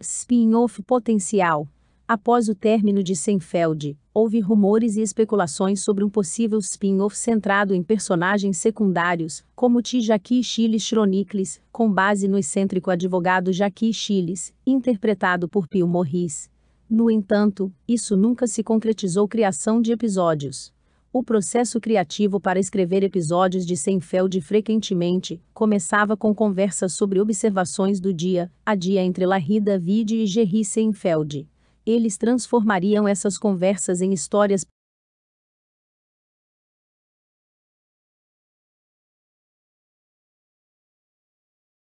spin-off potencial. Após o término de Seinfeld, houve rumores e especulações sobre um possível spin-off centrado em personagens secundários, como T. Jaqui Chiles Chronicles, com base no excêntrico advogado Jaqui Chiles, interpretado por Pio Morris. No entanto, isso nunca se concretizou criação de episódios o processo criativo para escrever episódios de Seinfeld frequentemente começava com conversas sobre observações do dia a dia entre Larry David e Jerry Seinfeld. Eles transformariam essas conversas em histórias